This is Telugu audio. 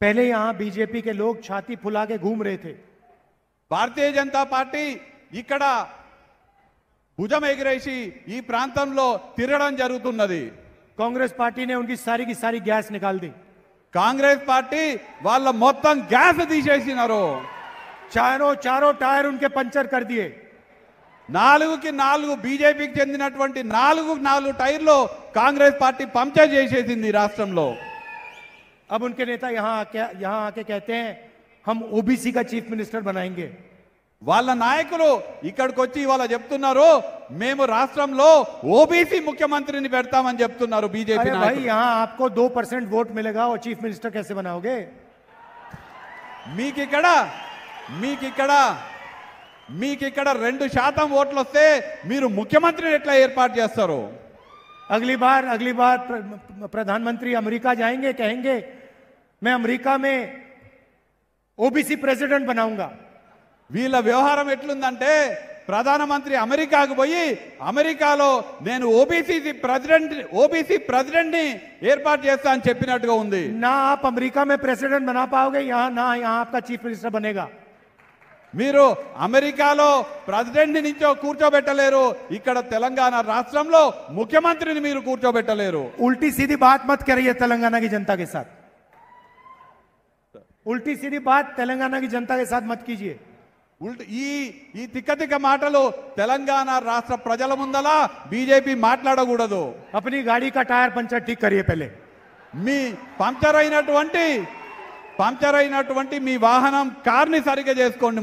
पहले यहां बीजेपी के लोग छाती फुला के घूम रहे थे భారతీయ జనతా పార్టీ ఇక్కడ భుజం ఎగిరేసి ఈ ప్రాంతంలో తిరగడం జరుగుతున్నది కాంగ్రెస్ పార్టీనే ఉనికి సారికి సారి గ్యాస్ నికాల్ది కాంగ్రెస్ పార్టీ వాళ్ళ మొత్తం గ్యాస్ తీసేసినారు చారో చారో టైర్ ఉంటే పంచర్ కర్ నాలుగుకి నాలుగు బీజేపీకి చెందినటువంటి నాలుగు నాలుగు టైర్లు కాంగ్రెస్ పార్టీ పంచర్ చేసేసింది రాష్ట్రంలో अब उनके नेता यहाँ आके यहाँ आके कहते हैं हम ओबीसी का चीफ मिनिस्टर बनाएंगे వాళ్ళ నాయకులు ఇక్కడికి వచ్చి ఇవాళ చెప్తున్నారు మేము రాష్ట్రంలో ఓబీసీ ముఖ్యమంత్రిని పెడతామని చెప్తున్నారు బీజేపీ భాయ్ యహా ఆప్కో 2% ఓట్ మిలేగా और చీఫ్ మినిస్టర్ कैसे बनाओगे మీకు ఇక్కడ మీకు ఇక్కడ మీకు ఇక్కడ రెండు శాతం ఓట్లు వస్తే మీరు ముఖ్యమంత్రిని ఎట్లా ఏర్పాటు చేస్తారు అగలీ బార్ అగలీ బార్ ప్రధానమంత్రి అమెరికా जाएंगे कहेंगे మే అమెరికా మే ఓబీసీ ప్రెసిడెంట్ బనావుగా వీళ్ళ వ్యవహారం ఎట్లుందంటే ప్రధానమంత్రి అమెరికాకు పోయి అమెరికాలో నేను ఓబీసీ ప్రెసిడెంట్ ఓబీసీ ప్రెసిడెంట్ ని ఏర్పాటు చేస్తా అని చెప్పినట్టుగా ఉంది నా ఆప్ అమెరికా మే ప్రెసిడెంట్ బనా పావుగా యా నా యా కా చీఫ్ మినిస్టర్ బనేగా మీరు అమెరికాలో ప్రెసిడెంట్ నుంచో కూర్చోబెట్టలేరు ఇక్కడ తెలంగాణ రాష్ట్రంలో ముఖ్యమంత్రిని మీరు కూర్చోబెట్టలేరు ఉల్టీ సీది బాత్ మత్ కరియే తెలంగాణకి జనతాకి సార్ ఉల్టీ सीधी बात तेलंगाना की जनता के साथ ఈ ఈ తిక్క తిక్క మాటలు తెలంగాణ రాష్ట్ర ప్రజల ముందలా బీజేపీ మాట్లాడకూడదు అప్పుడు గాడీ కా టైర్ పంచర్ ఠీక్ కరియే మీ పంక్చర్ అయినటువంటి పంచర్ అయినటువంటి మీ వాహనం కార్ని సరిగ్గా చేసుకోండి